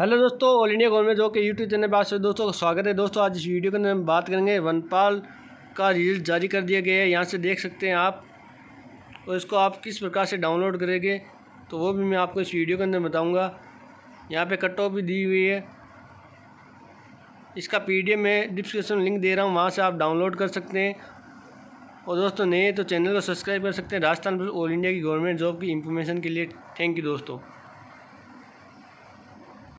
hello दोस्तों all India government job के YouTube channel पर आप सभी दोस्तों का स्वागत है दोस्तों आज इस वीडियो के अंदर हम बात करेंगे वनपाल का रिजल्ट जारी कर दिया गया है यहाँ से देख सकते हैं आप और इसको आप किस प्रकार से डाउनलोड करेंगे तो वो भी मैं आपको इस वीडियो के अंदर बताऊँगा यहाँ पर कट ऑफ भी दी हुई है इसका पी डी मैं डिस्क्रिप्शन लिंक दे रहा हूँ वहाँ से आप डाउनलोड कर सकते हैं और दोस्तों नए तो चैनल को सब्सक्राइब कर सकते हैं राजस्थान ऑल इंडिया की गवर्नमेंट जॉब की इन्फॉर्मेशन के लिए थैंक यू दोस्तों